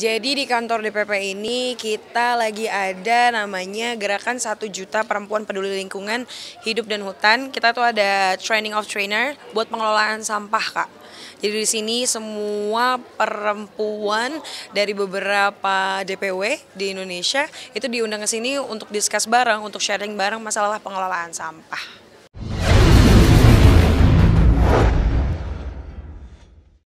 Jadi di kantor DPP ini kita lagi ada namanya gerakan 1 juta perempuan peduli lingkungan, hidup dan hutan. Kita tuh ada training of trainer buat pengelolaan sampah, Kak. Jadi di sini semua perempuan dari beberapa DPW di Indonesia itu diundang ke sini untuk discuss bareng, untuk sharing bareng masalah pengelolaan sampah.